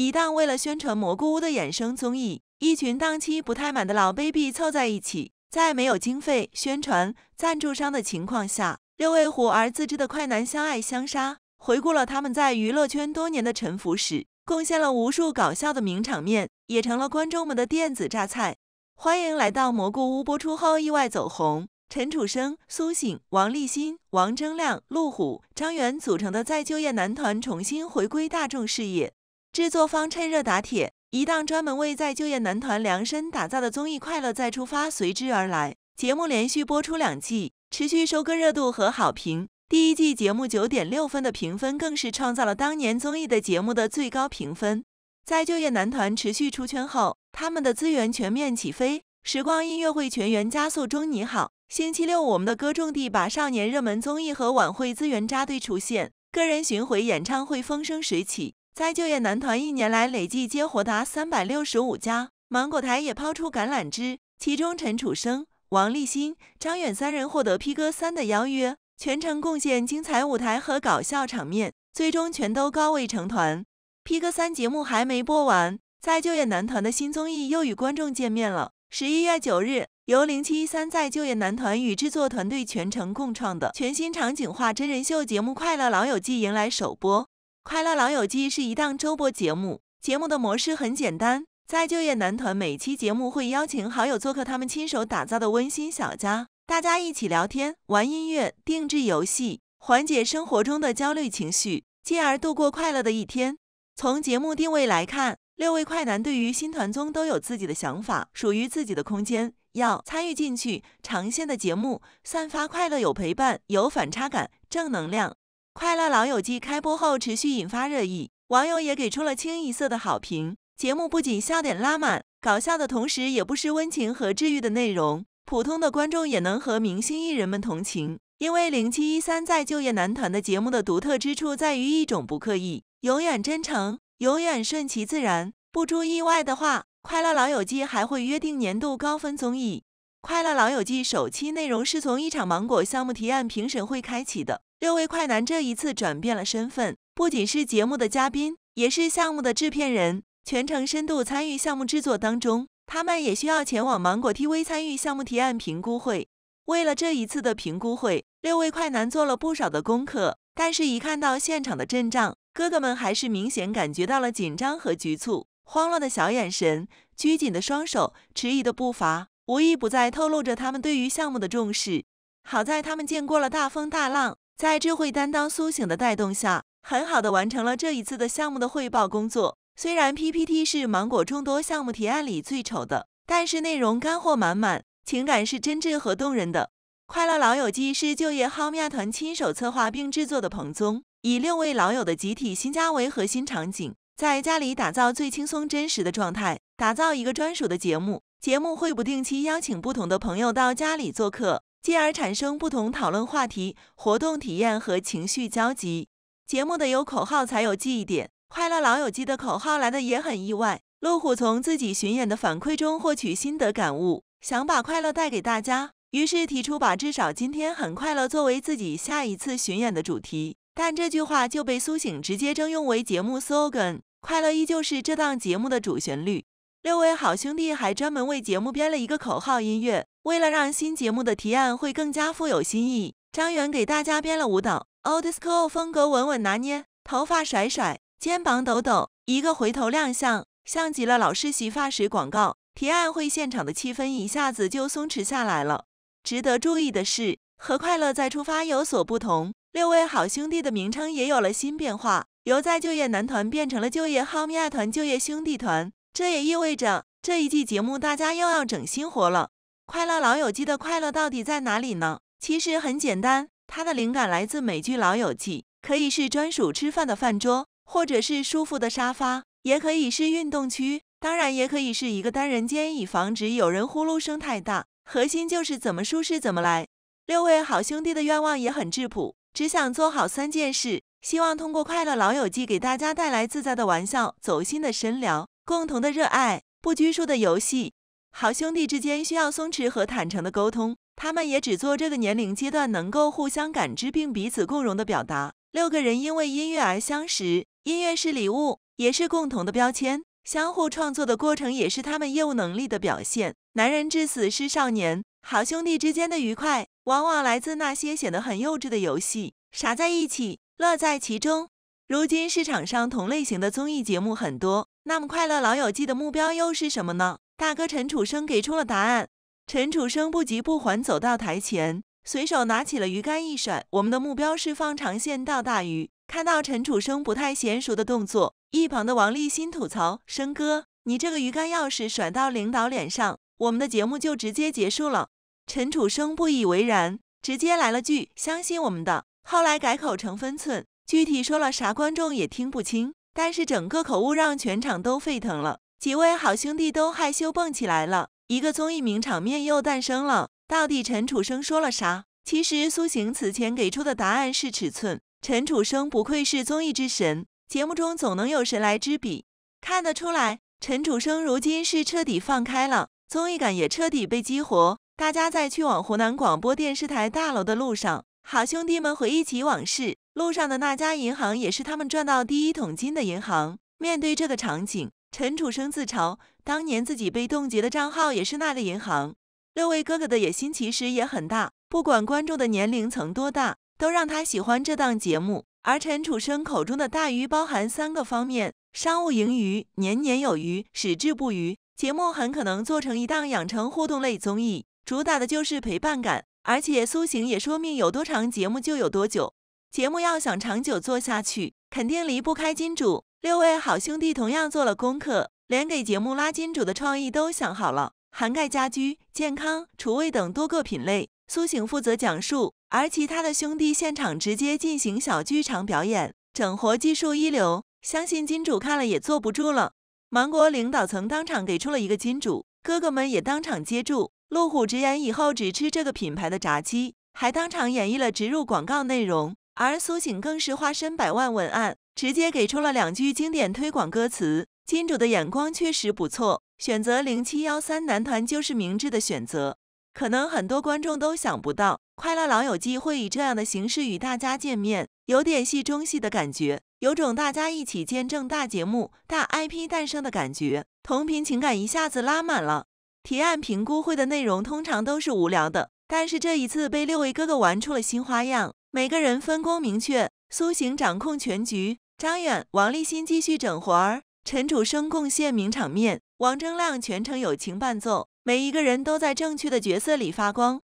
一档为了宣传《蘑菇屋》的衍生综艺，一群档期不太满的老 baby 凑在一起，在没有经费、宣传、赞助商的情况下，六位虎儿自知的快男相爱相杀，回顾了他们在娱乐圈多年的沉浮史，贡献了无数搞笑的名场面，也成了观众们的电子榨菜。欢迎来到《蘑菇屋》。播出后意外走红，陈楚生、苏醒、王立新、王铮亮、陆虎、张远组成的再就业男团重新回归大众视野。制作方趁热打铁，一档专门为在就业男团量身打造的综艺《快乐再出发》随之而来。节目连续播出两季，持续收割热度和好评。第一季节目九点六分的评分，更是创造了当年综艺的节目的最高评分。在就业男团持续出圈后，他们的资源全面起飞。时光音乐会全员加速中，你好，星期六，我们的歌种地把少年热门综艺和晚会资源扎堆出现，个人巡回演唱会风生水起。在就业男团一年来累计接活达三百六十五家，芒果台也抛出橄榄枝，其中陈楚生、王栎鑫、张远三人获得 P 哥三的邀约，全程贡献精彩舞台和搞笑场面，最终全都高位成团。P 哥三节目还没播完，在就业男团的新综艺又与观众见面了。十一月九日，由零七一三在就业男团与制作团队全程共创的全新场景化真人秀节目《快乐老友记》迎来首播。快乐老友记是一档周播节目，节目的模式很简单，在就业男团每期节目会邀请好友做客他们亲手打造的温馨小家，大家一起聊天、玩音乐、定制游戏，缓解生活中的焦虑情绪，进而度过快乐的一天。从节目定位来看，六位快男对于新团综都有自己的想法，属于自己的空间，要参与进去。长线的节目，散发快乐，有陪伴，有反差感，正能量。《快乐老友记》开播后持续引发热议，网友也给出了清一色的好评。节目不仅笑点拉满，搞笑的同时也不失温情和治愈的内容，普通的观众也能和明星艺人们同情。因为零七一三在就业男团的节目的独特之处在于一种不刻意，永远真诚，永远顺其自然。不出意外的话，《快乐老友记》还会约定年度高分综艺。《快乐老友记》首期内容是从一场芒果项目提案评审会开启的。六位快男这一次转变了身份，不仅是节目的嘉宾，也是项目的制片人，全程深度参与项目制作当中。他们也需要前往芒果 TV 参与项目提案评估会。为了这一次的评估会，六位快男做了不少的功课。但是，一看到现场的阵仗，哥哥们还是明显感觉到了紧张和局促，慌乱的小眼神，拘谨的双手，迟疑的步伐，无一不在透露着他们对于项目的重视。好在他们见过了大风大浪。在智慧担当苏醒的带动下，很好的完成了这一次的项目的汇报工作。虽然 PPT 是芒果众多项目提案里最丑的，但是内容干货满满，情感是真挚和动人的。快乐老友记是就业好米团亲手策划并制作的棚综，以六位老友的集体新家为核心场景，在家里打造最轻松真实的状态，打造一个专属的节目。节目会不定期邀请不同的朋友到家里做客。进而产生不同讨论话题、活动体验和情绪交集。节目的有口号才有记忆点。快乐老友记的口号来的也很意外。路虎从自己巡演的反馈中获取心得感悟，想把快乐带给大家，于是提出把“至少今天很快乐”作为自己下一次巡演的主题。但这句话就被苏醒直接征用为节目 slogan，快乐依旧是这档节目的主旋律。六位好兄弟还专门为节目编了一个口号音乐。为了让新节目的提案会更加富有新意，张远给大家编了舞蹈，old school 风格稳稳拿捏，头发甩甩，肩膀抖抖，一个回头亮相，像极了老式洗发水广告。提案会现场的气氛一下子就松弛下来了。值得注意的是，和《快乐再出发》有所不同，六位好兄弟的名称也有了新变化，由在就业男团变成了就业好米亚团、就业兄弟团。这也意味着这一季节目大家又要整新活了。快乐老友记的快乐到底在哪里呢？其实很简单，它的灵感来自美剧《老友记》，可以是专属吃饭的饭桌，或者是舒服的沙发，也可以是运动区，当然也可以是一个单人间，以防止有人呼噜声太大。核心就是怎么舒适怎么来。六位好兄弟的愿望也很质朴，只想做好三件事，希望通过快乐老友记给大家带来自在的玩笑、走心的深聊、共同的热爱、不拘束的游戏。好兄弟之间需要松弛和坦诚的沟通，他们也只做这个年龄阶段能够互相感知并彼此共融的表达。六个人因为音乐而相识，音乐是礼物，也是共同的标签。相互创作的过程也是他们业务能力的表现。男人至死是少年，好兄弟之间的愉快往往来自那些显得很幼稚的游戏，傻在一起，乐在其中。如今市场上同类型的综艺节目很多，那么《快乐老友记》的目标又是什么呢？大哥陈楚生给出了答案。陈楚生不急不缓走到台前，随手拿起了鱼竿一甩。我们的目标是放长线钓大鱼。看到陈楚生不太娴熟的动作，一旁的王立新吐槽：“生哥，你这个鱼竿要是甩到领导脸上，我们的节目就直接结束了。”陈楚生不以为然，直接来了句：“相信我们的。”后来改口成分寸，具体说了啥观众也听不清，但是整个口误让全场都沸腾了。几位好兄弟都害羞蹦起来了，一个综艺名场面又诞生了。到底陈楚生说了啥？其实苏醒此前给出的答案是尺寸。陈楚生不愧是综艺之神，节目中总能有神来之笔。看得出来，陈楚生如今是彻底放开了，综艺感也彻底被激活。大家在去往湖南广播电视台大楼的路上，好兄弟们回忆起往事，路上的那家银行也是他们赚到第一桶金的银行。面对这个场景。陈楚生自嘲，当年自己被冻结的账号也是那个银行。六位哥哥的野心其实也很大，不管观众的年龄层多大，都让他喜欢这档节目。而陈楚生口中的“大鱼”包含三个方面：商务盈余、年年有余、矢志不渝。节目很可能做成一档养成互动类综艺，主打的就是陪伴感。而且苏醒也说明有多长，节目就有多久。节目要想长久做下去，肯定离不开金主。六位好兄弟同样做了功课，连给节目拉金主的创意都想好了，涵盖家居、健康、厨卫等多个品类。苏醒负责讲述，而其他的兄弟现场直接进行小剧场表演，整活技术一流，相信金主看了也坐不住了。芒果领导层当场给出了一个金主，哥哥们也当场接住。路虎直言以后只吃这个品牌的炸鸡，还当场演绎了植入广告内容，而苏醒更是化身百万文案。直接给出了两句经典推广歌词，金主的眼光确实不错，选择零七幺三男团就是明智的选择。可能很多观众都想不到，《快乐老友记》会以这样的形式与大家见面，有点戏中戏的感觉，有种大家一起见证大节目、大 IP 诞生的感觉，同频情感一下子拉满了。提案评估会的内容通常都是无聊的，但是这一次被六位哥哥玩出了新花样，每个人分工明确，苏醒掌控全局。张远、王立鑫继续整活儿，陈楚生贡献名场面，王铮亮全程友情伴奏，每一个人都在正确的角色里发光。